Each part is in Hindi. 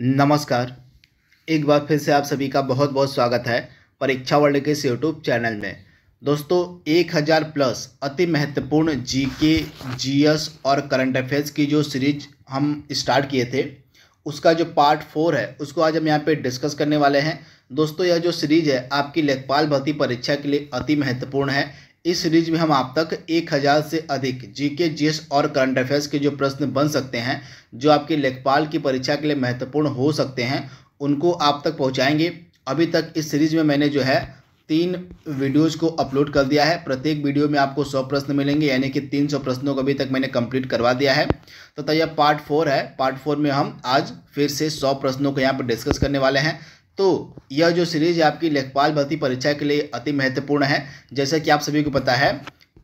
नमस्कार एक बार फिर से आप सभी का बहुत बहुत स्वागत है परीक्षा वर्ल्ड के इस यूट्यूब चैनल में दोस्तों एक हज़ार प्लस अति महत्वपूर्ण जीके, जीएस और करंट अफेयर्स की जो सीरीज हम स्टार्ट किए थे उसका जो पार्ट फोर है उसको आज हम यहाँ पे डिस्कस करने वाले हैं दोस्तों यह जो सीरीज है आपकी लेखपाल भर्ती परीक्षा के लिए अति महत्वपूर्ण है इस सीरीज में हम आप तक एक हज़ार से अधिक जीके जीएस और करंट अफेयर्स के जो प्रश्न बन सकते हैं जो आपके लेखपाल की परीक्षा के लिए महत्वपूर्ण हो सकते हैं उनको आप तक पहुंचाएंगे अभी तक इस सीरीज में मैंने जो है तीन वीडियोस को अपलोड कर दिया है प्रत्येक वीडियो में आपको सौ प्रश्न मिलेंगे यानी कि तीन सौ प्रश्नों को अभी तक मैंने कंप्लीट करवा दिया है तो यह पार्ट फोर है पार्ट फोर में हम आज फिर से सौ प्रश्नों को यहाँ पर डिस्कस करने वाले हैं तो यह जो सीरीज आपकी लेखपाल भर्ती परीक्षा के लिए अति महत्वपूर्ण है जैसे कि आप सभी को पता है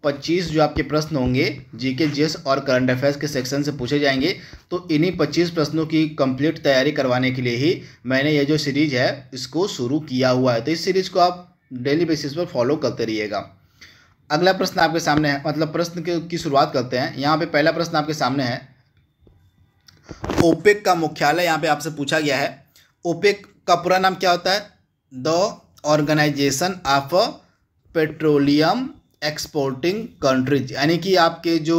25 जो आपके प्रश्न होंगे जीके जीएस और करंट अफेयर्स के सेक्शन से पूछे जाएंगे तो इन्हीं 25 प्रश्नों की कंप्लीट तैयारी करवाने के लिए ही मैंने यह जो सीरीज है इसको शुरू किया हुआ है तो इस सीरीज को आप डेली बेसिस पर फॉलो करते रहिएगा अगला प्रश्न आपके सामने है मतलब प्रश्न की शुरुआत करते हैं यहाँ पे पहला प्रश्न आपके सामने है ओपेक का मुख्यालय यहाँ पे आपसे पूछा गया है ओपेक का पूरा नाम क्या होता है the organisation of petroleum exporting countries यानी कि आपके जो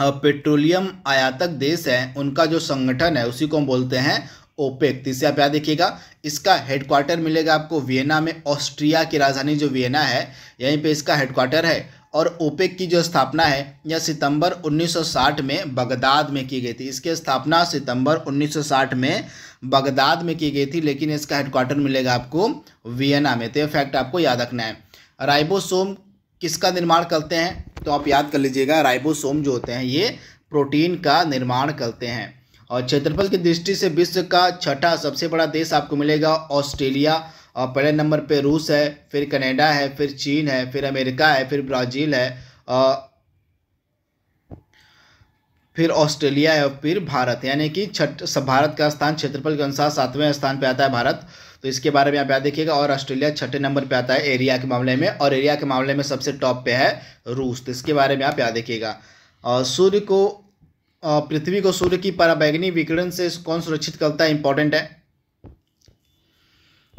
पेट्रोलियम आयातक देश हैं उनका जो संगठन है उसी को हम बोलते हैं ओपेक तीसरे आप याद देखिएगा इसका हेडक्वार्टर मिलेगा आपको वियना में ऑस्ट्रिया की राजधानी जो वियना है यहीं पे इसका हेडक्वार्टर है और ओपेक की जो स्थापना है यह सितंबर 1960 में बगदाद में की गई थी इसकी स्थापना सितंबर 1960 में बगदाद में की गई थी लेकिन इसका हेडक्वार्टर मिलेगा आपको वियना में तो यह फैक्ट आपको याद रखना है राइबोसोम किसका निर्माण करते हैं तो आप याद कर लीजिएगा राइबोसोम जो होते हैं ये प्रोटीन का निर्माण करते हैं और क्षेत्रफल की दृष्टि से विश्व का छठा सबसे बड़ा देश आपको मिलेगा ऑस्ट्रेलिया और पहले नंबर पे रूस है फिर कनाडा है फिर चीन है फिर अमेरिका है फिर ब्राज़ील है और फिर ऑस्ट्रेलिया है और फिर भारत यानी कि छठ भारत का स्थान क्षेत्रफल के अनुसार सातवें स्थान पर आता है भारत तो इसके बारे में आप याद देखिएगा और ऑस्ट्रेलिया छठे नंबर पे आता है एरिया के मामले में और एरिया के मामले में सबसे टॉप पे है रूस तो इसके बारे में आप याद देखिएगा और सूर्य को पृथ्वी को सूर्य की पराबैगनी विकिरण से कौन सुरक्षित करता है इंपॉर्टेंट है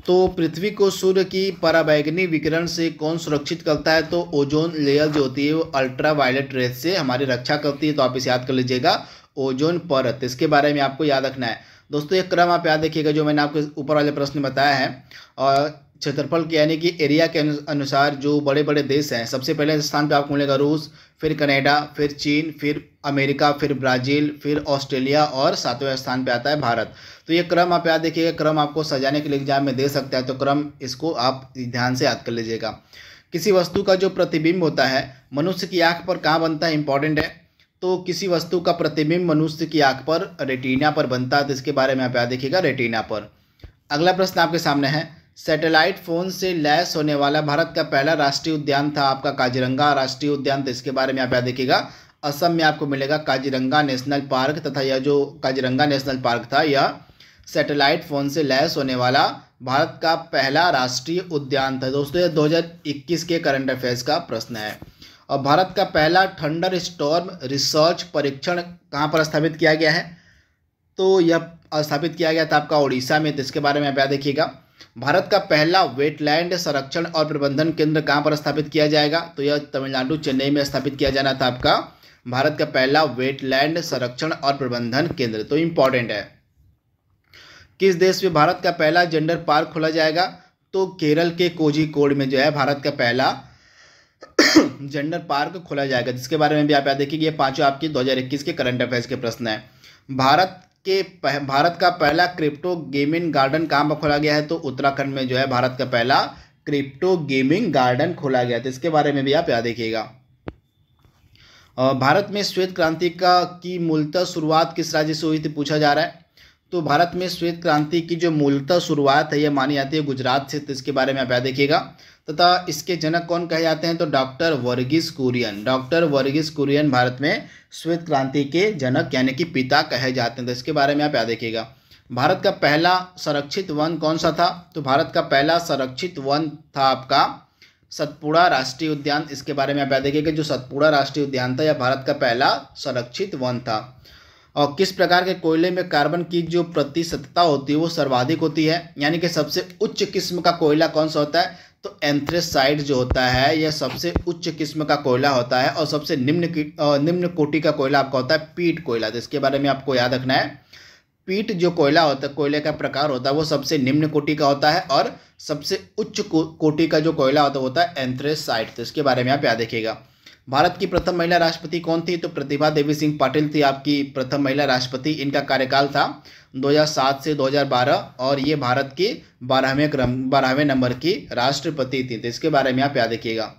तो पृथ्वी को सूर्य की पराबैगनी विकिरण से कौन सुरक्षित करता है तो ओजोन लेयर जो होती है वो अल्ट्रा वायलेट रेस से हमारी रक्षा करती है तो आप इसे याद कर लीजिएगा ओजोन परत इसके बारे में आपको याद रखना है दोस्तों ये क्रम आप याद रखिएगा जो मैंने आपको ऊपर वाले प्रश्न बताया है और क्षेत्रफल के यानी कि एरिया के अनुसार जो बड़े बड़े देश हैं सबसे पहले स्थान पर आपको मिलेगा रूस फिर कनाडा फिर चीन फिर अमेरिका फिर ब्राज़ील फिर ऑस्ट्रेलिया और सातवें स्थान पे आता है भारत तो ये क्रम आप याद देखिएगा क्रम आपको सजाने के लिए एग्जाम में दे सकता है तो क्रम इसको आप ध्यान से याद कर लीजिएगा किसी वस्तु का जो प्रतिबिंब होता है मनुष्य की आँख पर कहाँ बनता है इंपॉर्टेंट है तो किसी वस्तु का प्रतिबिंब मनुष्य की आँख पर रेटिना पर बनता है तो इसके बारे में आप याद देखिएगा रेटिना पर अगला प्रश्न आपके सामने है सैटेलाइट फ़ोन से लैस होने वाला भारत का पहला राष्ट्रीय उद्यान था आपका काजीरंगा राष्ट्रीय उद्यान तो इसके बारे में आप याद देखिएगा असम में आपको मिलेगा काजीरंगा नेशनल पार्क तथा यह जो काजीरंगा नेशनल पार्क था यह सैटेलाइट फ़ोन से लैस होने वाला भारत का पहला राष्ट्रीय उद्यान था दोस्तों यह 2021 के करंट अफेयर्स का प्रश्न है और भारत का पहला थंडर स्टॉर्म रिसर्च परीक्षण कहाँ पर स्थापित किया गया है तो यह स्थापित किया गया था आपका उड़ीसा में तो इसके बारे में आप याद देखिएगा भारत का पहला वेटलैंड संरक्षण और प्रबंधन केंद्र कहाँ पर स्थापित किया जाएगा तो यह तमिलनाडु चेन्नई में स्थापित किया जाना था आपका भारत का पहला वेटलैंड संरक्षण और प्रबंधन केंद्र तो इम्पॉर्टेंट है किस देश में भारत का पहला जेंडर पार्क खोला जाएगा तो केरल के कोजी कोड में जो है भारत का पहला जेंडर पार्क खोला जाएगा जिसके बारे में भी आप याद देखिए ये पांचों आपके 2021 के करंट अफेयर्स के प्रश्न है भारत के पह, भारत का पहला क्रिप्टो गेमिंग गार्डन कहाँ पर खोला गया है तो उत्तराखंड में जो है भारत का पहला क्रिप्टो गेमिंग गार्डन खोला गया तो इसके बारे में भी आप याद देखिएगा भारत में श्वेत क्रांति का की मूलतः शुरुआत किस राज्य से हुई थी पूछा जा रहा है तो भारत में श्वेत क्रांति की जो मूलतः शुरुआत है यह मानी जाती है गुजरात से तो इसके बारे में आप याद देखिएगा तथा इसके जनक कौन कहे जाते हैं तो डॉक्टर वर्गीस कुरियन डॉक्टर वर्गीस कुरियन भारत में श्वेत क्रांति के जनक यानी कि पिता कहे जाते हैं तो इसके बारे में आप याद देखिएगा भारत का पहला संरक्षित वन कौन सा था तो भारत का पहला संरक्षित वन था आपका सतपुड़ा राष्ट्रीय उद्यान इसके बारे में आप याद देखिएगा जो सतपुड़ा राष्ट्रीय उद्यान था यह भारत का पहला संरक्षित वन था और किस प्रकार के कोयले में कार्बन की जो प्रतिशतता होती है वो सर्वाधिक होती है यानी कि सबसे उच्च किस्म का कोयला कौन सा होता है तो एंथ्रेसाइड जो होता है यह सबसे उच्च किस्म का कोयला होता है और सबसे निम्न निम्न कोटि का कोयला आपका होता है पीट कोयला जिसके तो बारे में आपको याद रखना है पीट जो कोयला होता है कोयले का प्रकार होता है वो सबसे निम्न कोटि का होता है और सबसे उच्च कोटि का जो कोयला होता है होता है एंथ्रेसाइड तो इसके बारे में आप याद रखिएगा भारत की प्रथम महिला राष्ट्रपति कौन थी तो प्रतिभा देवी सिंह पाटिल थी आपकी प्रथम महिला राष्ट्रपति इनका कार्यकाल था 2007 से 2012 और ये भारत की बारहवें क्रम बारहवें नंबर की राष्ट्रपति थी तो इसके बारे में आप याद रखिएगा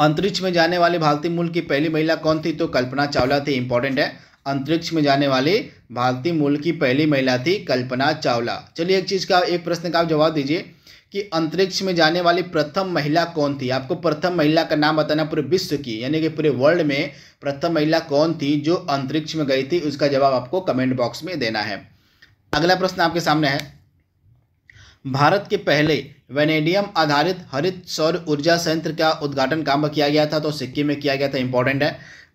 अंतरिक्ष में जाने वाले भारतीय मूल की पहली महिला कौन थी तो कल्पना चावला थी इंपॉर्टेंट है अंतरिक्ष में जाने वाली भारतीय मूल की पहली महिला थी कल्पना चावला चलिए एक चीज़ का एक प्रश्न का आप जवाब दीजिए कि अंतरिक्ष में जाने वाली प्रथम महिला कौन थी आपको प्रथम महिला का नाम बताना पूरे विश्व की यानी कि पूरे वर्ल्ड में प्रथम महिला कौन थी जो अंतरिक्ष में गई थी उसका जवाब आपको कमेंट बॉक्स में देना है अगला प्रश्न आपके सामने है भारत के पहले वेनेडियम आधारित हरित सौर ऊर्जा संयंत्र का उद्घाटन कहां पर किया गया था तो सिक्किम में किया गया था इंपॉर्टेंट है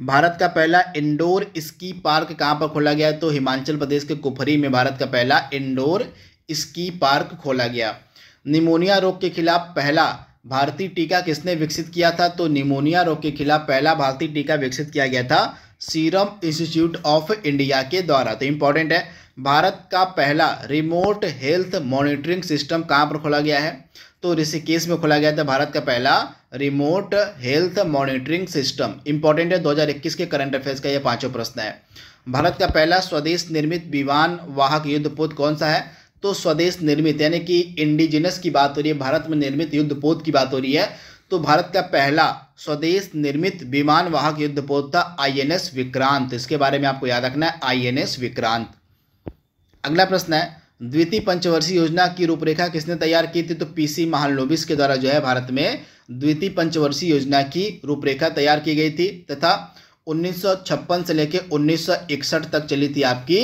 भारत का पहला इंडोर स्की पार्क कहाँ पर खोला गया तो हिमाचल प्रदेश के कुफरी में भारत का पहला इंडोर स्की पार्क खोला गया निमोनिया रोग के खिलाफ पहला भारतीय टीका किसने विकसित किया था तो निमोनिया रोग के खिलाफ पहला भारतीय टीका विकसित किया गया था सीरम इंस्टीट्यूट ऑफ इंडिया के द्वारा तो इंपॉर्टेंट है भारत का पहला रिमोट हेल्थ मॉनिटरिंग सिस्टम कहाँ पर खोला गया है तो ऋषिकेश में खोला गया था भारत का पहला remote health monitoring system important है 2021 के करंट अफेयर्स का यह पांचों प्रश्न है भारत का पहला स्वदेश निर्मित विमान वाहक युद्धपोत कौन सा है तो स्वदेश निर्मित यानी कि इंडिजिनस की बात हो रही है भारत में निर्मित युद्धपोत की बात हो रही है तो भारत का पहला स्वदेश निर्मित विमान वाहक युद्धपोत था आईएनएस विक्रांत इसके बारे में आपको याद रखना है आईएनएस विक्रांत अगला प्रश्न है द्वितीय पंचवर्षीय योजना की रूपरेखा किसने तैयार की थी तो पीसी महालोबिस के द्वारा जो है भारत में द्वितीय पंचवर्षीय योजना की रूपरेखा तैयार की गई थी तथा तो 1956 से लेकर 1961 तक चली थी आपकी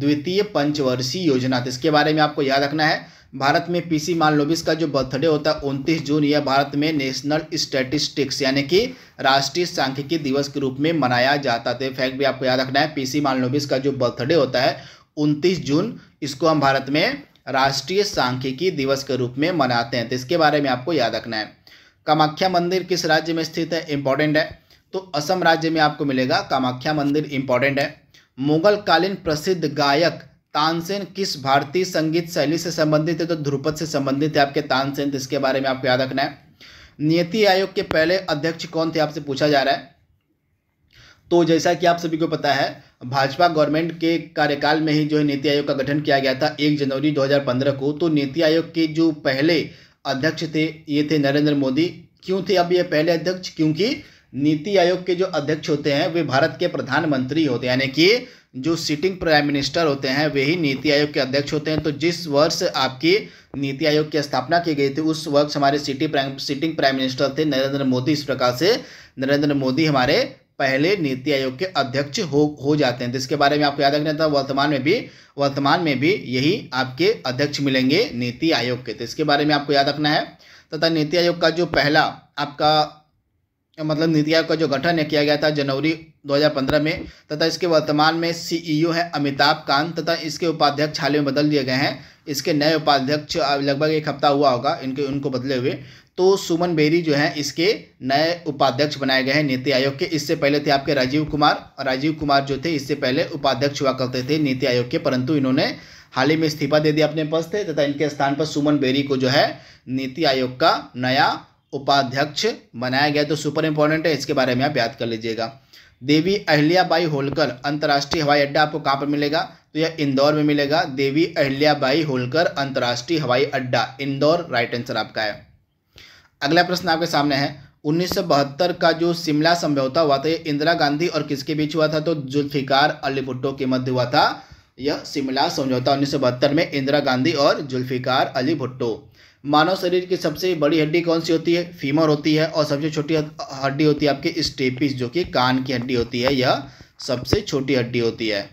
द्वितीय पंचवर्षीय योजना तो इसके बारे में आपको याद रखना है भारत में पीसी मालनोबिस का जो बर्थडे होता है उनतीस जून यह भारत में नेशनल स्टैटिस्टिक्स यानी कि राष्ट्रीय सांख्यिकी दिवस के रूप में मनाया जाता था फैक्ट तो भी आपको याद रखना है पीसी मालनोबिस का जो बर्थडे होता है उनतीस जून इसको हम भारत में राष्ट्रीय सांख्यिकी दिवस के रूप में मनाते हैं तो इसके बारे में आपको याद रखना है कामाख्या मंदिर किस राज्य में स्थित है इंपॉर्टेंट है तो असम राज्य में आपको मिलेगा कामाख्या मंदिर इंपॉर्टेंट है मुगल कालीन प्रसिद्ध गायक तानसेन किस भारतीय संगीत शैली से संबंधित है तो ध्रुपद से संबंधित है आपके तानसेन तो इसके बारे में आपको याद रखना है नीति आयोग के पहले अध्यक्ष कौन थे आपसे पूछा जा रहा है तो जैसा कि आप सभी को पता है भाजपा गवर्नमेंट के कार्यकाल में ही जो है नीति आयोग का गठन किया गया था एक जनवरी 2015 को तो नीति आयोग के जो पहले अध्यक्ष थे ये थे नरेंद्र मोदी क्यों थे अब ये पहले अध्यक्ष क्योंकि नीति आयोग के जो अध्यक्ष होते हैं वे भारत के प्रधानमंत्री होते हैं यानी कि जो सिटिंग प्राइम मिनिस्टर होते हैं वे ही नीति आयोग के अध्यक्ष होते हैं तो जिस वर्ष आपकी नीति आयोग की स्थापना की गई थी उस वर्ष हमारे city prime sitting prime minister थे नरेंद्र मोदी इस प्रकार से नरेंद्र मोदी हमारे पहले नीति आयोग के अध्यक्ष हो हो जाते हैं तो इसके बारे में आपको याद रखना था वर्तमान में भी वर्तमान में भी यही आपके अध्यक्ष मिलेंगे नीति आयोग के तो इसके बारे में आपको याद रखना है तथा नीति आयोग का जो पहला आपका मतलब नीति आयोग का जो गठन है किया गया था जनवरी 2015 में तथा इसके वर्तमान में सीईओ e हैं अमिताभ कांत तथा इसके उपाध्यक्ष हाल में बदल दिए गए हैं इसके नए उपाध्यक्ष लगभग एक हफ्ता हुआ होगा इनके उनको बदले हुए तो सुमन बेरी जो है इसके नए उपाध्यक्ष बनाए गए हैं नीति आयोग के इससे पहले थे आपके राजीव कुमार और राजीव कुमार जो थे इससे पहले उपाध्यक्ष हुआ करते थे नीति आयोग के परंतु इन्होंने हाल ही में इस्तीफा दे दिया अपने पद से तथा इनके स्थान पर सुमन बेरी को जो है नीति आयोग का नया उपाध्यक्ष बनाया गया तो सुपर इंपॉर्टेंट है इसके बारे में आप याद कर लीजिएगा देवी अहिल्याबाई होलकर अंतर्राष्ट्रीय हवाई अड्डा आपको कहाँ पर मिलेगा तो यह इंदौर में मिलेगा देवी अहिल्याबाई होलकर अंतर्राष्ट्रीय हवाई अड्डा इंदौर राइट आंसर आपका है अगला प्रश्न आपके सामने है उन्नीस का जो शिमला समझौता हुआ था यह इंदिरा गांधी और किसके बीच हुआ था तो जुल्फिकार अली भुट्टो के मध्य हुआ था यह शिमला समझौता उन्नीस में इंदिरा गांधी और जुल्फिकार अली भुट्टो मानव शरीर की सबसे बड़ी हड्डी कौन सी होती है फीमर होती है और सबसे छोटी हड्डी होती है आपकी स्टेपिस जो कि कान की हड्डी होती है यह सबसे छोटी हड्डी होती है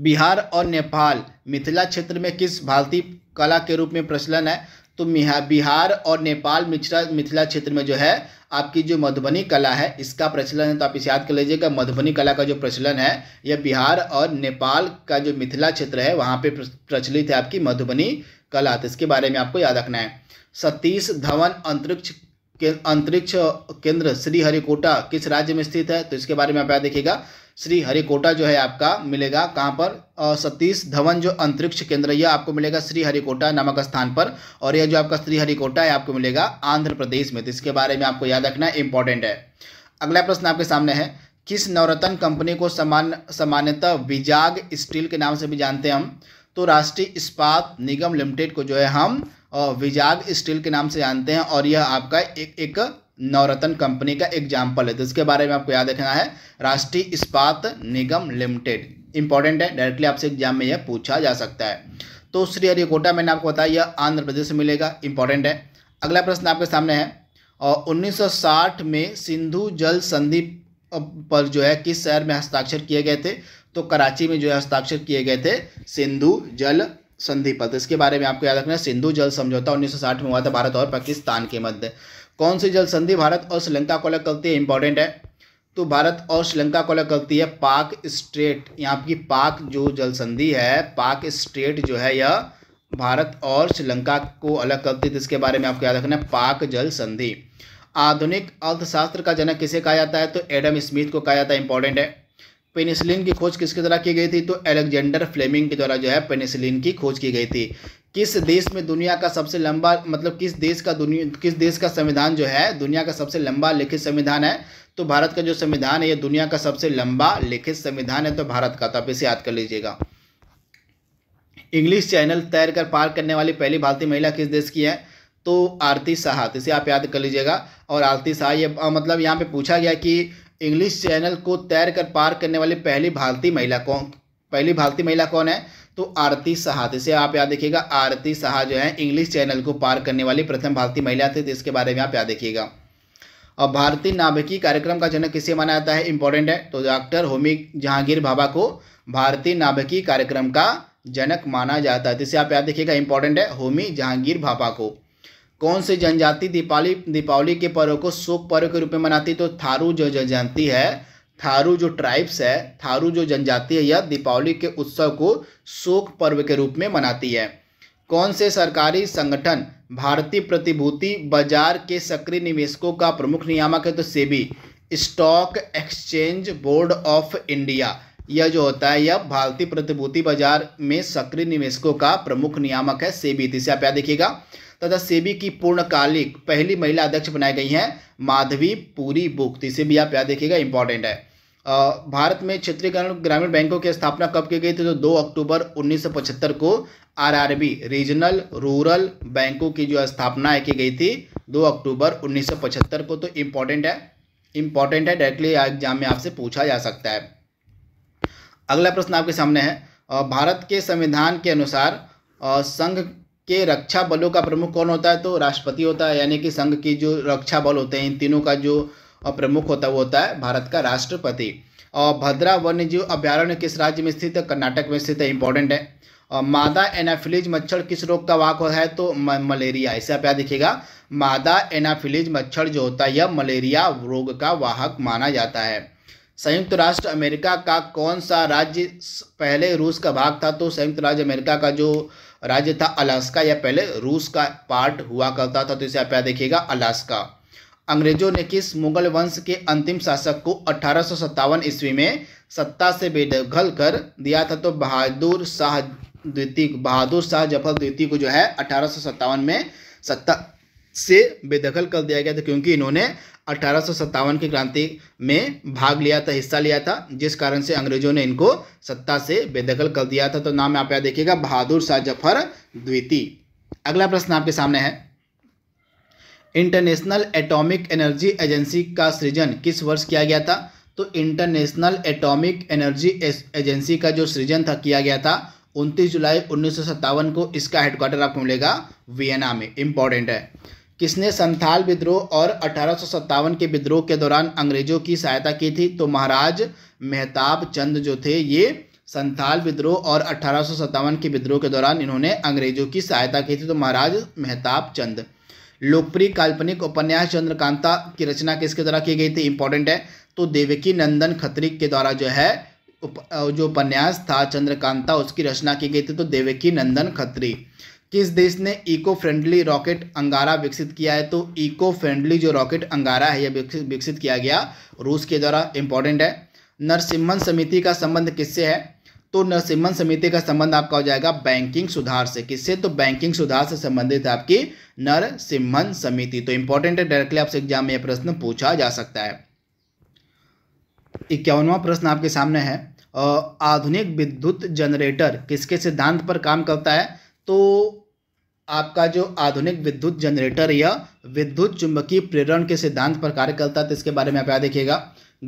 बिहार और नेपाल मिथिला क्षेत्र में किस भारतीय कला के रूप में प्रचलन है तो बिहार और नेपाल मिथिला मिथिला क्षेत्र में जो है आपकी जो मधुबनी कला है इसका प्रचलन है तो आप इसे याद कर लीजिएगा मधुबनी कला का जो प्रचलन है यह बिहार और नेपाल का जो मिथिला क्षेत्र है वहाँ पे प्रचलित है आपकी मधुबनी कला तो इसके बारे में आपको याद रखना है सतीश धवन अंतरिक्ष के अंतरिक्ष केंद्र श्रीहरिकोटा किस राज्य में स्थित है तो इसके बारे में आप याद देखिएगा श्रीहरिकोटा जो है आपका मिलेगा कहाँ पर सतीश धवन जो अंतरिक्ष केंद्र यह आपको मिलेगा श्रीहरिकोटा नामक स्थान पर और यह जो आपका श्रीहरिकोटा है आपको मिलेगा आंध्र प्रदेश में तो इसके बारे में आपको याद रखना इंपॉर्टेंट है अगला प्रश्न आपके सामने है किस नवरत्न कंपनी को समान सामान्यतः विजाग स्टील के नाम से भी जानते हैं हम तो राष्ट्रीय इस्पात निगम लिमिटेड को जो है हम विजाग स्टील के नाम से जानते हैं और यह आपका एक एक नवरत्न कंपनी का एग्जाम्पल है तो इसके बारे में आपको याद रखना है राष्ट्रीय इस्पात निगम लिमिटेड इंपॉर्टेंट है डायरेक्टली आपसे एग्जाम में यह पूछा जा सकता है तो श्री हरिकोटा मैंने आपको बताया यह आंध्र प्रदेश से मिलेगा इंपॉर्टेंट है अगला प्रश्न आपके सामने है और 1960 में सिंधु जल संधि पर जो है किस शहर में हस्ताक्षर किए गए थे तो कराची में जो है हस्ताक्षर किए गए थे सिंधु जल संधि पत्र इसके बारे में आपको याद रखना है सिंधु जल समझौता 1960 में हुआ था भारत और पाकिस्तान के मध्य कौन सी जल संधि भारत और श्रीलंका को अलग करती है इंपॉर्टेंट है तो भारत और श्रीलंका को अलग करती है पाक स्ट्रेट यहाँ की पाक जो जल संधि है पाक स्ट्रेट जो है यह भारत और श्रीलंका को अलग करती है तो इसके बारे में आपको याद रखना है पाक जल संधि आधुनिक अर्थशास्त्र का जनक किसे कहा जाता है तो एडम स्मिथ को कहा जाता है इंपॉर्टेंट है पेनिसिलिन की खोज किसके द्वारा की गई थी तो एलेक्जेंडर फ्लेमिंग के द्वारा जो है पेनिसिलिन की खोज की गई थी किस देश में दुनिया का सबसे लंबा मतलब किस देश का दुनिया किस देश का संविधान जो है दुनिया का सबसे लंबा लिखित संविधान है तो भारत का जो संविधान है ये दुनिया का सबसे लंबा लिखित संविधान है तो भारत का तो आप इसे याद कर लीजिएगा इंग्लिश चैनल तैर कर पार करने वाली पहली भारतीय महिला किस देश की है तो आरती शाह तो इसे आप याद कर लीजिएगा और आरती शाह ये मतलब यहाँ पे पूछा गया कि इंग्लिश चैनल को तैर कर पार करने वाली पहली भारतीय महिला कौन पहली भारतीय महिला कौन है तो आरती शाह जैसे आप याद देखिएगा आरती शाह जो है इंग्लिश चैनल को पार करने वाली प्रथम भारतीय महिला थी इसके बारे में आप याद देखिएगा और भारतीय नाभिकी कार्यक्रम का जनक किसे माना जाता है इंपॉर्टेंट है तो डॉक्टर होमी जहांगीर भाभा को भारतीय नाभिकी कार्यक्रम का जनक माना जाता है जिसे आप याद देखिएगा इंपॉर्टेंट है होमी जहांगीर भाभा को कौन सी जनजाति दीपावली दीपावली के पर्व को शोक पर्व के रूप में मनाती तो थारू जो जनजाति है थारू जो ट्राइब्स है थारू जो जनजाति है यह दीपावली के उत्सव को शोक पर्व के रूप में मनाती है कौन से सरकारी संगठन भारतीय प्रतिभूति बाजार के सक्रिय निवेशकों का प्रमुख नियामक है तो SEBI stock exchange board of India यह जो होता है यह भारतीय प्रतिभूति बाजार में सक्रिय निवेशकों का प्रमुख नियामक है सेबी इसे आप याद देखिएगा तथा सेबी की पूर्णकालिक पहली महिला अध्यक्ष बनाई गई हैं माधवी पूरी बुक तो इसे भी आप याद देखिएगा इंपॉर्टेंट है भारत में क्षेत्रीय ग्रामीण बैंकों की स्थापना कब की गई थी तो 2 अक्टूबर 1975 को आरआरबी रीजनल रूरल बैंकों की जो स्थापना की गई थी 2 अक्टूबर 1975 को तो इम्पोर्टेंट है इम्पॉर्टेंट है डायरेक्टली एग्जाम में आपसे पूछा जा सकता है अगला प्रश्न आपके सामने है भारत के संविधान के अनुसार संघ के रक्षा बलों का प्रमुख कौन होता है तो राष्ट्रपति होता है यानी कि संघ की जो रक्षा बल होते हैं इन तीनों का जो प्रमुख होता है वो होता है भारत का राष्ट्रपति और भद्रा वन्य जीव अभ्यारण्य किस राज्य में स्थित है कर्नाटक में स्थित है इंपॉर्टेंट है और मादा एनाफिलीज मच्छर किस रोग का वाहक है तो मलेरिया इसे आप याद देखिएगा मादा एनाफिलीज मच्छर जो होता है यह मलेरिया रोग का वाहक माना जाता है संयुक्त राष्ट्र अमेरिका का कौन सा राज्य पहले रूस का भाग था तो संयुक्त राज्य अमेरिका का जो राज्य था अलास्का या पहले रूस का पार्ट हुआ करता था तो इसे आप यहाँ देखिएगा अलास्का अंग्रेजों ने किस मुगल वंश के अंतिम शासक को अठारह ईस्वी में सत्ता से बेदखल कर दिया था तो बहादुर शाह द्वितीय बहादुर शाह जफर द्वितीय को जो है अठारह में सत्ता से बेदखल कर दिया गया था क्योंकि इन्होंने अठारह की क्रांति में भाग लिया था हिस्सा लिया था जिस कारण से अंग्रेजों ने इनको सत्ता से बेदखल कर दिया था तो नाम आप यहाँ देखिएगा बहादुर शाह जफर द्वितीय अगला प्रश्न आपके सामने है इंटरनेशनल एटॉमिक एनर्जी एजेंसी का सृजन किस वर्ष किया गया था तो इंटरनेशनल एटॉमिक एनर्जी एजेंसी का जो सृजन था किया गया था उनतीस जुलाई उन्नीस को इसका हेडक्वार्टर आपको मिलेगा वियना में इंपॉर्टेंट है किसने संथाल विद्रोह और अठारह के विद्रोह के दौरान अंग्रेजों की सहायता की थी तो महाराज मेहताब चंद जो थे ये संथाल विद्रोह और अठारह के विद्रोह के दौरान इन्होंने अंग्रेजों की सहायता की थी तो महाराज मेहताब चंद लोकप्रिय काल्पनिक उपन्यास चंद्रकांता की रचना किसके द्वारा की गई थी इंपॉर्टेंट है तो देवकी नंदन खत्री के द्वारा जो है उप, जो उपन्यास था चंद्रकांता उसकी रचना की गई थी तो देवकी नंदन खत्री किस देश ने इको फ्रेंडली रॉकेट अंगारा विकसित किया है तो इको फ्रेंडली जो रॉकेट अंगारा है यह विकसित किया गया रूस के द्वारा इंपॉर्टेंट है नरसिम्हन समिति का संबंध किससे है तो नरसिम्हन समिति का संबंध आपका हो जाएगा बैंकिंग सुधार से किससे तो बैंकिंग सुधार से संबंधित है आपकी नरसिम्हन समिति तो इंपॉर्टेंट है डायरेक्टली आपसे एग्जाम में यह प्रश्न पूछा जा सकता है इक्यावनवा प्रश्न आपके सामने है आधुनिक विद्युत जनरेटर किसके सिद्धांत पर काम करता है तो आपका जो आधुनिक विद्युत जनरेटर या विद्युत चुंबकीय प्रेरण के सिद्धांत पर कार्य करता था तो इसके बारे में आप याद देखिएगा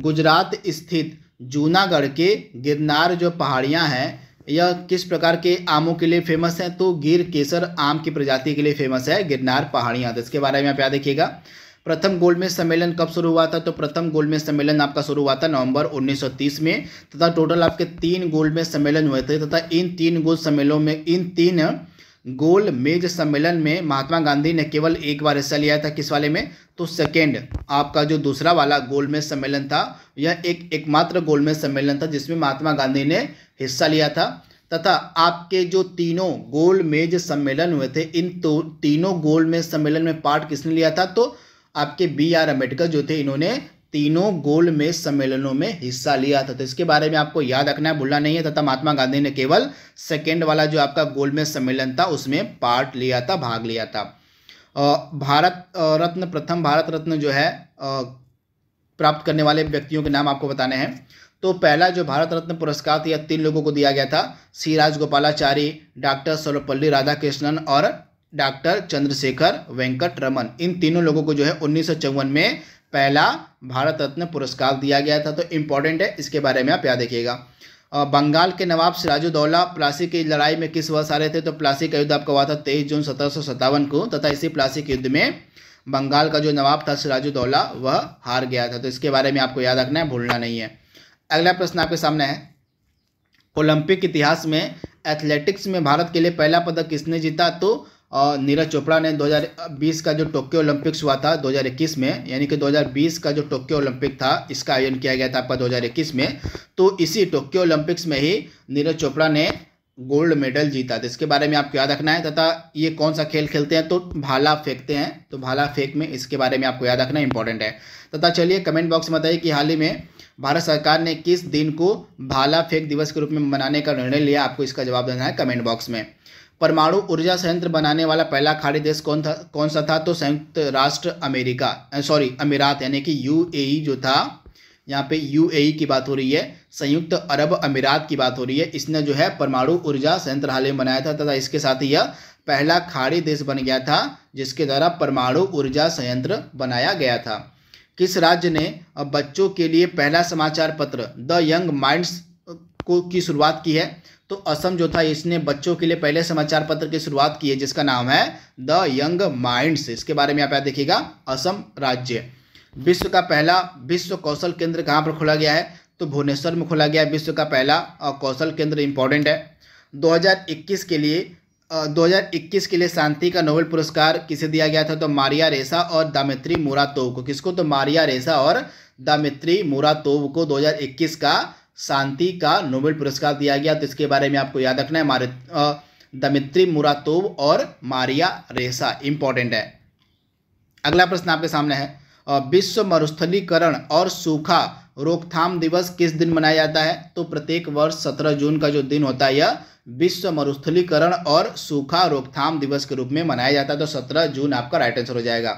गुजरात स्थित जूनागढ़ के गिरनार जो पहाड़ियाँ हैं यह किस प्रकार के आमों के लिए फेमस है तो गिर केसर आम की प्रजाति के लिए फेमस है गिरनार पहाड़ियाँ तो इसके बारे में आप याद देखिएगा प्रथम गोलमेज सम्मेलन कब शुरू हुआ था तो प्रथम गोलमेज सम्मेलन आपका शुरू हुआ था नवंबर 1930 में तथा टोटल आपके तीन गोलमेज सम्मेलन हुए थे तथा इन तीन गोल सम्मेलनों में इन तीन गोल मेज सम्मेलन में महात्मा गांधी ने केवल एक बार हिस्सा लिया था किस वाले में तो सेकेंड आपका जो दूसरा वाला गोल मेज सम्मेलन था यह एक एकमात्र गोल मेज सम्मेलन था जिसमें महात्मा गांधी ने हिस्सा लिया था तथा आपके जो तीनों गोल मेज सम्मेलन हुए थे इन तो, तीनों गोल मेज सम्मेलन में पार्ट किसने लिया था तो आपके बी आर अम्बेडकर जो थे इन्होंने तीनों गोल मेज सम्मेलनों में हिस्सा लिया था तो इसके बारे में आपको याद रखना है भूलना नहीं है तथा महात्मा गांधी ने केवल सेकेंड वाला जो आपका गोलमेज सम्मेलन था उसमें पार्ट लिया था भाग लिया था भारत रत्न प्रथम भारत रत्न जो है प्राप्त करने वाले व्यक्तियों के नाम आपको बताने हैं तो पहला जो भारत रत्न पुरस्कार था यह तीन लोगों को दिया गया था सी राजगोपालाचारी डॉक्टर सर्वपल्ली राधाकृष्णन और डॉक्टर चंद्रशेखर वेंकट रमन इन तीनों लोगों को जो है उन्नीस में पहला भारत रत्न पुरस्कार दिया गया था तो इम्पोर्टेंट है इसके बारे में आप याद रखिएगा बंगाल के नवाब सिराजुद्दौला प्लासी की लड़ाई में किस वर्ष आ रहे थे तो प्लासी का युद्ध आपका हुआ था तेईस जून सत्रह को तथा इसी प्लासी के युद्ध में बंगाल का जो नवाब था सिराजुद्दौला वह हार गया था तो इसके बारे में आपको याद रखना है भूलना नहीं है अगला प्रश्न आपके सामने है ओलंपिक इतिहास में एथलेटिक्स में भारत के लिए पहला पदक किसने जीता तो और नीरज चोपड़ा ने 2020 का जो टोक्यो ओलंपिक्स हुआ था 2021 में यानी कि 2020 का जो टोक्यो ओलंपिक था इसका आयोजन किया गया था आपका 2021 में तो इसी टोक्यो ओलंपिक्स में ही नीरज चोपड़ा ने गोल्ड मेडल जीता था इसके बारे में आपको याद रखना है तथा ये कौन सा खेल खेलते हैं तो भाला फेंकते हैं तो भाला फेंक में इसके बारे में आपको याद रखना इंपॉर्टेंट है तथा चलिए कमेंट बॉक्स में बताइए कि हाल ही में भारत सरकार ने किस दिन को भाला फेंक दिवस के रूप में मनाने का निर्णय लिया आपको इसका जवाब देना है कमेंट बॉक्स में परमाणु ऊर्जा संयंत्र बनाने वाला पहला खाड़ी देश कौन था कौन सा था तो संयुक्त राष्ट्र अमेरिका सॉरी अमीरात यानी कि यू e जो था यहाँ पे यू e की बात हो रही है संयुक्त अरब अमीरात की बात हो रही है इसने जो है परमाणु ऊर्जा संयंत्र हाल में बनाया था तथा इसके साथ ही यह पहला खाड़ी देश बन गया था जिसके द्वारा परमाणु ऊर्जा संयंत्र बनाया गया था किस राज्य ने बच्चों के लिए पहला समाचार पत्र द यंग माइंड्स को की शुरुआत की है तो असम जो था इसने बच्चों के लिए पहले समाचार पत्र की शुरुआत की है जिसका नाम है द यंग माइंड्स इसके बारे में आप यहाँ देखिएगा असम राज्य विश्व का पहला विश्व कौशल केंद्र कहाँ पर खोला गया है तो भुवनेश्वर में खोला गया है विश्व का पहला कौशल केंद्र इंपॉर्टेंट है 2021 के लिए 2021 के लिए शांति का नोबेल पुरस्कार किसे दिया गया था तो मारिया रेसा और दामित्री मोरातोव को किसको तो मारिया रेसा और दामित्री मोरातोव को 2021 का शांति का नोबेल पुरस्कार दिया गया तो इसके बारे में आपको याद रखना है मारे दमित्री मुरातोव और मारिया रेसा इंपॉर्टेंट है अगला प्रश्न आपके सामने है विश्व मरुस्थलीकरण और सूखा रोकथाम दिवस किस दिन मनाया जाता है तो प्रत्येक वर्ष सत्रह जून का जो दिन होता है यह विश्व मरुस्थलीकरण और सूखा रोकथाम दिवस के रूप में मनाया जाता है तो सत्रह जून आपका राइट आंसर हो जाएगा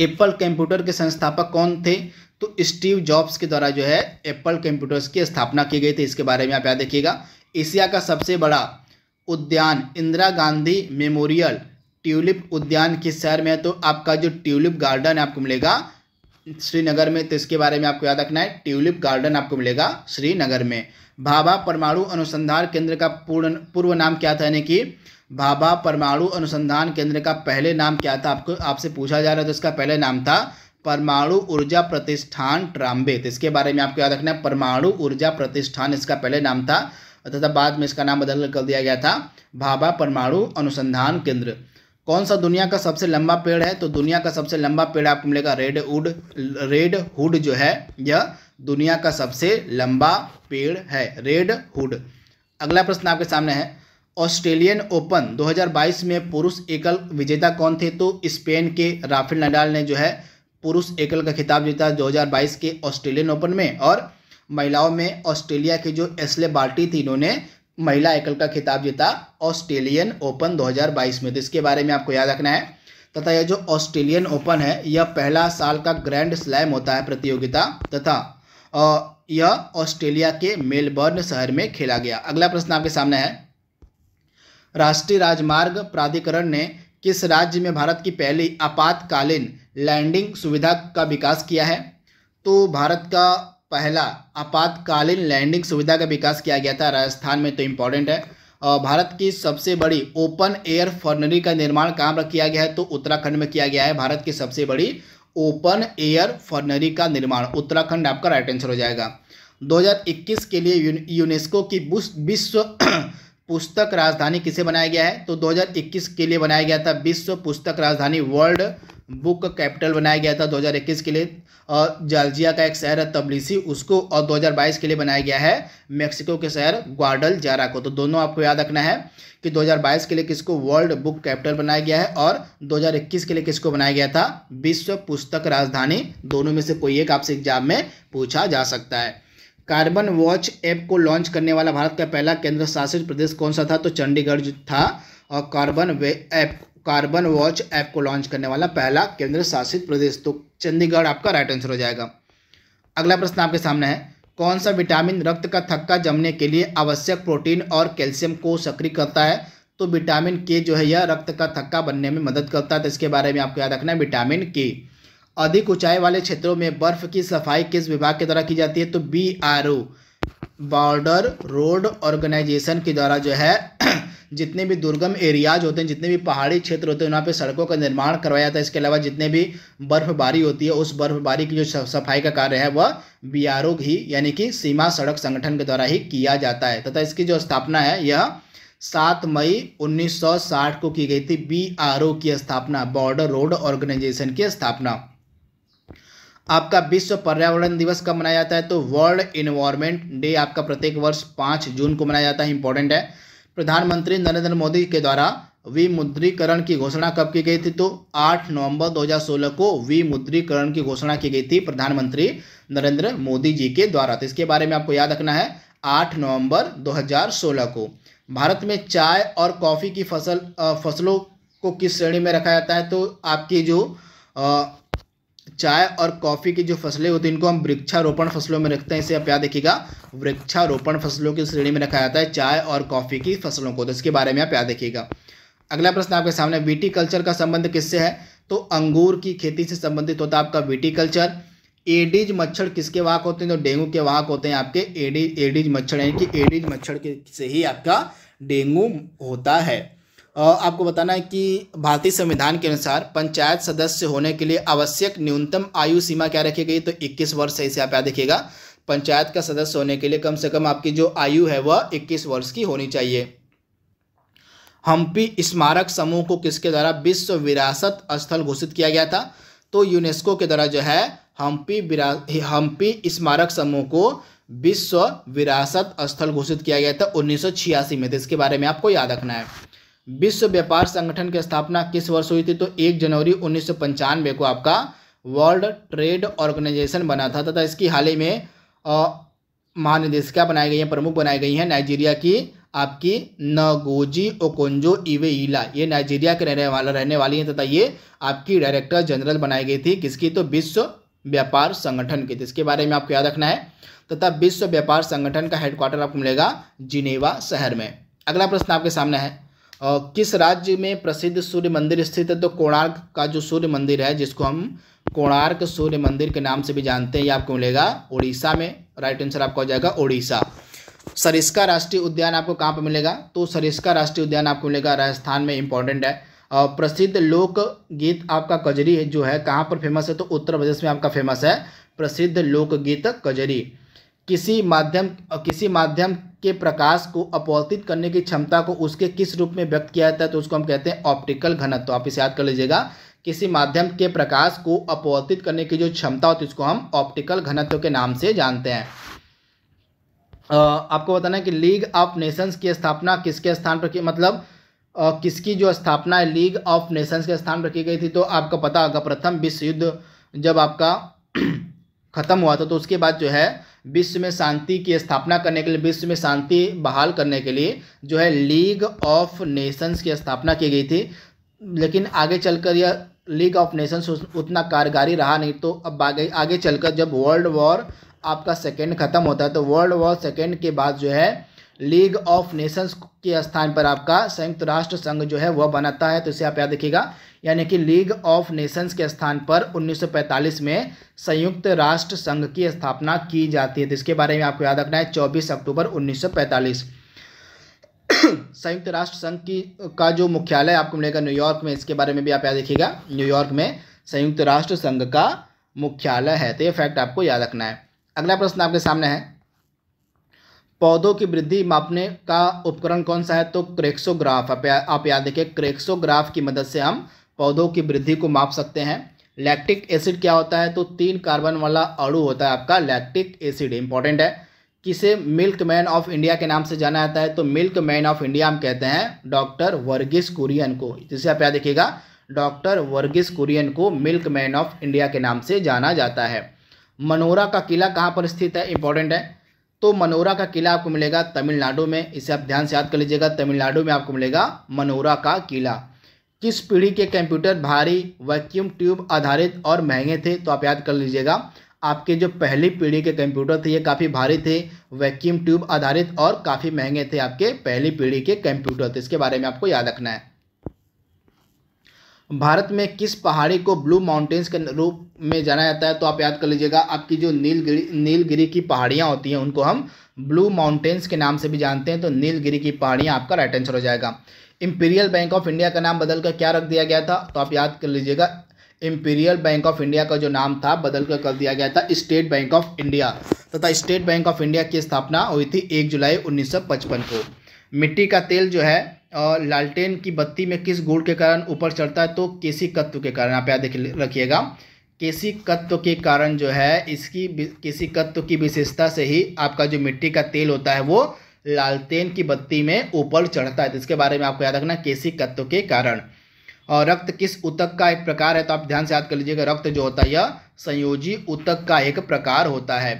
एप्पल कंप्यूटर के संस्थापक कौन थे तो स्टीव जॉब्स के द्वारा जो है एप्पल कंप्यूटर्स की स्थापना की गई थी इसके बारे में आप याद देखिएगा एशिया का सबसे बड़ा उद्यान इंदिरा गांधी मेमोरियल ट्यूलिप उद्यान किस शहर में है तो आपका जो ट्यूलिप गार्डन आपको मिलेगा श्रीनगर में तो इसके बारे में आपको याद रखना है ट्यूलिप गार्डन आपको मिलेगा श्रीनगर में भाभा परमाणु अनुसंधान केंद्र का पूर्ण पूर्व नाम क्या था यानी कि भाभा परमाणु अनुसंधान केंद्र का पहले नाम क्या था आपको आपसे पूछा जा रहा है तो इसका पहले नाम था परमाणु ऊर्जा प्रतिष्ठान ट्राम्बे तो इसके बारे में आपको याद रखना है परमाणु ऊर्जा प्रतिष्ठान इसका पहले नाम था तथा बाद में इसका नाम बदल कर दिया गया था भाभा परमाणु अनुसंधान केंद्र कौन सा दुनिया का सबसे लंबा पेड़ है तो दुनिया का सबसे लंबा पेड़ आपको मिलेगा रेड उड रेड हुड जो है यह दुनिया का सबसे लंबा पेड़ है रेड हुड अगला प्रश्न आपके सामने है ऑस्ट्रेलियन ओपन 2022 में पुरुष एकल विजेता कौन थे तो स्पेन के राफेल नडाल ने जो है पुरुष एकल का खिताब जीता 2022 के ऑस्ट्रेलियन ओपन में और महिलाओं में ऑस्ट्रेलिया की जो एसले बाल्टी थी इन्होंने महिला एकल का खिताब जीता ऑस्ट्रेलियन ओपन 2022 में तो इसके बारे में आपको याद रखना है तथा यह जो ऑस्ट्रेलियन ओपन है यह पहला साल का ग्रैंड स्लैम होता है प्रतियोगिता तथा यह ऑस्ट्रेलिया के मेलबर्न शहर में खेला गया अगला प्रश्न आपके सामने है राष्ट्रीय राजमार्ग प्राधिकरण ने किस राज्य में भारत की पहली आपातकालीन लैंडिंग सुविधा का विकास किया है तो भारत का पहला आपातकालीन लैंडिंग सुविधा का विकास किया गया था राजस्थान में तो इम्पोर्टेंट है भारत की सबसे बड़ी ओपन एयर फर्नरी का निर्माण काम किया गया है तो उत्तराखंड में किया गया है भारत की सबसे बड़ी ओपन एयर फर्नरी का निर्माण उत्तराखंड आपका राइट आंसर हो जाएगा 2021 के लिए यूनेस्को की विश्व पुस्तक राजधानी किसे बनाया गया है तो 2021 के लिए बनाया गया था विश्व पुस्तक राजधानी वर्ल्ड बुक कैपिटल बनाया गया था 2021 के लिए और जार्जिया का एक शहर है तबलीसी उसको और 2022 के लिए बनाया गया है मेक्सिको के शहर ग्वाडल जारा को तो दोनों आपको याद रखना है कि 2022 के लिए किसको वर्ल्ड बुक कैपिटल बनाया गया है और 2021 के लिए किसको बनाया गया था विश्व पुस्तक राजधानी दोनों में से कोई एक आपसे एग्जाम में पूछा जा सकता है कार्बन वॉच ऐप को लॉन्च करने वाला भारत का पहला केंद्र शासित प्रदेश कौन सा था तो चंडीगढ़ था और carbon app carbon watch app को लॉन्च करने वाला पहला केंद्र शासित प्रदेश तो चंडीगढ़ आपका राइट आंसर हो जाएगा अगला प्रश्न आपके सामने है कौन सा विटामिन रक्त का थक्का जमने के लिए आवश्यक प्रोटीन और कैल्शियम को सक्रिय करता है तो विटामिन के जो है यह रक्त का थक्का बनने में मदद करता है तो इसके बारे में आपको याद रखना है विटामिन के अधिक ऊंचाई वाले क्षेत्रों में बर्फ की सफाई किस विभाग के द्वारा की जाती है तो B R O border road organisation के द्वारा जो है जितने भी दुर्गम एरियाज होते हैं जितने भी पहाड़ी क्षेत्र होते हैं वहाँ पे सड़कों का निर्माण करवाया जाता है इसके अलावा जितने भी बर्फबारी होती है उस बर्फबारी की जो सफाई का कार्य है वह बी आर ओ ही यानी कि सीमा सड़क संगठन के द्वारा ही किया जाता है तथा इसकी जो स्थापना है यह सात मई 1960 को की गई थी बी आर ओ की स्थापना बॉर्डर रोड ऑर्गेनाइजेशन की स्थापना आपका विश्व पर्यावरण दिवस कब मनाया जाता है तो वर्ल्ड इन्वायरमेंट डे आपका प्रत्येक वर्ष पाँच जून को मनाया जाता है इंपॉर्टेंट है प्रधानमंत्री नरेंद्र मोदी के द्वारा विमुद्रीकरण की घोषणा कब की गई थी तो 8 नवंबर 2016 को विमुद्रीकरण की घोषणा की गई थी प्रधानमंत्री नरेंद्र मोदी जी के द्वारा तो इसके बारे में आपको याद रखना है 8 नवंबर 2016 को भारत में चाय और कॉफ़ी की फसल फसलों को किस श्रेणी में रखा जाता है तो आपकी जो आ, चाय और कॉफ़ी की जो फसलें होती हैं इनको हम वृक्षारोपण फसलों में रखते हैं इसे आप याद देखिएगा वृक्षारोपण फसलों की श्रेणी में रखा जाता है चाय और कॉफ़ी की फसलों को तो इसके बारे में आप याद देखिएगा अगला प्रश्न आपके सामने कल्चर का संबंध किससे है तो अंगूर की खेती से संबंधित होता है आपका वीटी कल्चर एडीज मच्छर किसके वाहक होते हैं तो डेंगू के वाहक होते हैं आपके एडी एडीज मच्छर यानी कि एडीज मच्छर के से ही आपका डेंगू होता है आपको बताना है कि भारतीय संविधान के अनुसार पंचायत सदस्य होने के लिए आवश्यक न्यूनतम आयु सीमा क्या रखी गई तो 21 वर्ष है इसे आप याद रखिएगा पंचायत का सदस्य होने के लिए कम से कम आपकी जो आयु है वह 21 वर्ष की होनी चाहिए हम्पी स्मारक समूह को किसके द्वारा विश्व विरासत स्थल घोषित किया गया था तो यूनेस्को के द्वारा जो है हम्पी हम्पी स्मारक समूह को विश्व विरासत स्थल घोषित किया गया था उन्नीस में तो इसके बारे में आपको याद रखना है विश्व व्यापार संगठन की स्थापना किस वर्ष हुई थी तो एक जनवरी उन्नीस को आपका वर्ल्ड ट्रेड ऑर्गेनाइजेशन बना था तथा इसकी हाल ही में महानिदेशिका बनाई गई हैं प्रमुख बनाई गई हैं नाइजीरिया की आपकी नगोजी ओकोंजो इवे इला ये नाइजीरिया के रहने वाला रहने वाली हैं तथा ये आपकी डायरेक्टर जनरल बनाई गई थी किसकी तो विश्व व्यापार संगठन की इसके बारे में आपको याद रखना है तथा विश्व व्यापार संगठन का हेडक्वार्टर आपको मिलेगा जिनेवा शहर में अगला प्रश्न आपके सामने है किस राज्य में प्रसिद्ध सूर्य मंदिर स्थित है तो कोणार्क का जो सूर्य मंदिर है जिसको हम कोणार्क सूर्य मंदिर के नाम से भी जानते हैं ये आपको मिलेगा उड़ीसा में राइट आंसर आपका हो जाएगा उड़ीसा सरिस्का राष्ट्रीय उद्यान आपको कहाँ पर मिलेगा तो सरिस्का राष्ट्रीय उद्यान आपको मिलेगा राजस्थान में इंपॉर्टेंट है प्रसिद्ध लोक गीत आपका कजरी जो है कहाँ पर फेमस है तो उत्तर प्रदेश में आपका फेमस है प्रसिद्ध लोकगीत कजरी किसी माध्यम किसी माध्यम के प्रकाश को अपवर्तित करने की क्षमता को उसके किस रूप में व्यक्त किया जाता है तो उसको हम कहते हैं ऑप्टिकल घनत्व तो आप इसे याद कर लीजिएगा किसी माध्यम के प्रकाश को अपवर्तित करने की जो क्षमता होती है उसको हम ऑप्टिकल घनत्व के नाम से जानते हैं आपको बताना है कि लीग ऑफ नेशंस की स्थापना किसके स्थान पर की मतलब किसकी जो स्थापना है लीग ऑफ नेशंस के स्थान पर की गई थी तो आपको पता होगा प्रथम विश्व युद्ध जब आपका ख़त्म हुआ था तो उसके बाद जो है विश्व में शांति की स्थापना करने के लिए विश्व में शांति बहाल करने के लिए जो है लीग ऑफ नेशंस की स्थापना की गई थी लेकिन आगे चलकर यह लीग ऑफ नेशंस उतना कारगारी रहा नहीं तो अब आगे आगे चलकर जब वर्ल्ड वॉर आपका सेकेंड ख़त्म होता है तो वर्ल्ड वॉर सेकेंड के बाद जो है लीग ऑफ नेशंस के स्थान पर आपका संयुक्त राष्ट्र संघ जो है वह बनाता है तो इसे आप याद रखिएगा यानी कि लीग ऑफ नेशंस के स्थान पर 1945 में संयुक्त राष्ट्र संघ की स्थापना की जाती है तो इसके बारे में आपको याद रखना है 24 अक्टूबर 1945 संयुक्त राष्ट्र संघ की का जो मुख्यालय आपको मिलेगा न्यूयॉर्क में इसके बारे में भी आप याद रखिएगा न्यूयॉर्क में संयुक्त राष्ट्र संघ का मुख्यालय है तो ये फैक्ट आपको याद रखना है अगला प्रश्न आपके सामने है पौधों की वृद्धि मापने का उपकरण कौन सा है तो क्रेक्सोग्राफ आप, याद देखिए क्रेक्सोग्राफ की मदद से हम पौधों की वृद्धि को माप सकते हैं लैक्टिक एसिड क्या होता है तो तीन कार्बन वाला अड़ू होता है आपका लैक्टिक एसिड इंपॉर्टेंट है किसे मिल्क मैन ऑफ इंडिया के नाम से जाना जाता है तो मिल्क मैन ऑफ इंडिया हम कहते हैं डॉक्टर वर्गिस कुरियन को जिसे आप याद देखिएगा डॉक्टर वर्गीस कुरियन को मिल्क मैन ऑफ इंडिया के नाम से जाना जाता है मनोरा का किला कहाँ पर स्थित है इंपॉर्टेंट है तो मनोरा का किला आपको मिलेगा तमिलनाडु में इसे आप ध्यान से याद कर लीजिएगा तमिलनाडु में आपको मिलेगा मनोरा का किला किस पीढ़ी के कंप्यूटर भारी वैक्यूम ट्यूब आधारित और महंगे थे तो आप याद कर लीजिएगा आपके जो पहली पीढ़ी के कंप्यूटर थे ये काफ़ी भारी थे वैक्यूम ट्यूब आधारित और काफ़ी महंगे थे आपके पहली पीढ़ी के कंप्यूटर थे इसके बारे में आपको याद रखना है भारत में किस पहाड़ी को ब्लू माउंटेन्स के रूप में जाना जाता है तो आप याद कर लीजिएगा आपकी जो नीलगिरी नीलगिरी की पहाड़ियाँ होती हैं उनको हम ब्लू माउंटेन्स के नाम से भी जानते हैं तो नीलगिरी की पहाड़ियाँ आपका राइट आंसर हो जाएगा इम्पीरियल बैंक ऑफ इंडिया का नाम बदलकर क्या रख दिया गया था तो आप याद कर लीजिएगा इम्पीरियल बैंक ऑफ इंडिया का जो नाम था बदलकर कर दिया गया था स्टेट बैंक ऑफ इंडिया तथा स्टेट बैंक ऑफ इंडिया की स्थापना हुई थी एक जुलाई उन्नीस को मिट्टी का तेल जो है और लालटेन की बत्ती में किस गुण के कारण ऊपर चढ़ता है तो केसी तत्व के कारण आप याद रखिएगा केसी तत्व के कारण जो है इसकी केसी तत्व की विशेषता से ही आपका जो मिट्टी का तेल होता है वो लालटेन की बत्ती में ऊपर चढ़ता है तो इसके बारे में आपको याद रखना केसी तत्व के कारण और रक्त किस उतक का एक प्रकार है तो आप ध्यान से याद कर लीजिएगा रक्त जो होता है यह संयोजी उतक का एक प्रकार होता है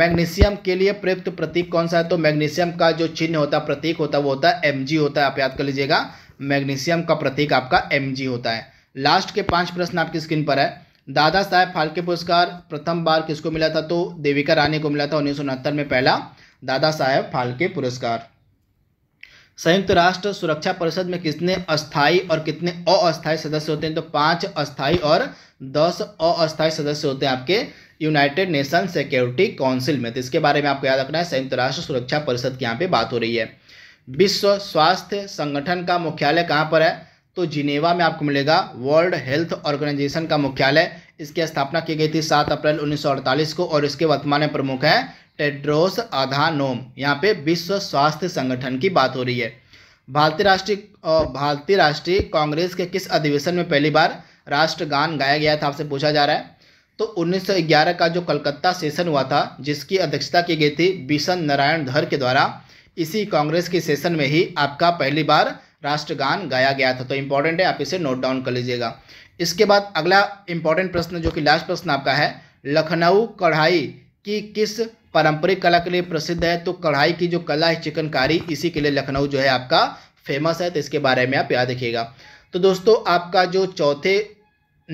मैग्नीशियम के लिए प्रयुक्त प्रतीक कौन सा है तो मैग्नीशियम का जो चिन्ह होता है प्रतीक होता है वो होता है एम होता है आप याद कर लीजिएगा मैग्नीशियम का प्रतीक आपका एम होता है लास्ट के पांच प्रश्न आपकी स्क्रीन पर है दादा साहेब फाल्के पुरस्कार प्रथम बार किसको मिला था तो देविका रानी को मिला था उन्नीस में पहला दादा साहेब फाल्के पुरस्कार संयुक्त राष्ट्र सुरक्षा परिषद में कितने अस्थाई और कितने अस्थायी सदस्य होते हैं तो पांच अस्थाई और दस अस्थायी सदस्य होते हैं आपके यूनाइटेड नेशन सिक्योरिटी काउंसिल में तो इसके बारे में आपको याद रखना है संयुक्त राष्ट्र सुरक्षा परिषद की यहाँ पे बात हो रही है विश्व स्वास्थ्य संगठन का मुख्यालय कहाँ पर है तो जिनेवा में आपको मिलेगा वर्ल्ड हेल्थ ऑर्गेनाइजेशन का मुख्यालय इसकी स्थापना की गई थी सात अप्रैल उन्नीस को और इसके वर्तमान प्रमुख है टेड्रोस आधानोम यहाँ पे विश्व स्वास्थ्य संगठन की बात हो रही है भारतीय राष्ट्रीय भारतीय राष्ट्रीय कांग्रेस के किस अधिवेशन में पहली बार राष्ट्रगान गाया गया था आपसे पूछा जा रहा है तो 1911 का जो कलकत्ता सेशन हुआ था जिसकी अध्यक्षता की गई थी बिशन नारायण धर के द्वारा इसी कांग्रेस के सेशन में ही आपका पहली बार राष्ट्रगान गाया गया था तो इम्पोर्टेंट है आप इसे नोट डाउन कर लीजिएगा इसके बाद अगला इम्पोर्टेंट प्रश्न जो कि लास्ट प्रश्न आपका है लखनऊ कढ़ाई की किस पारंपरिक कला के लिए प्रसिद्ध है तो कढ़ाई की जो कला है चिकनकारी इसी के लिए लखनऊ जो है आपका फेमस है तो इसके बारे में आप याद रखिएगा तो दोस्तों आपका जो चौथे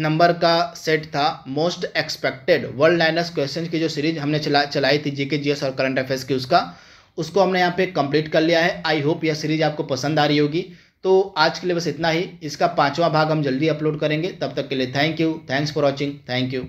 नंबर का सेट था most expected world lines question की जो सीरीज हमने चला चलाई थी जीके जीएस और करंट अफेयर्स की उसका उसको हमने यहाँ पे कंप्लीट कर लिया है आई होप यह सीरीज आपको पसंद आ रही होगी तो आज के लिए बस इतना ही इसका पांचवा भाग हम जल्दी अपलोड करेंगे तब तक के लिए thank you thanks for watching thank you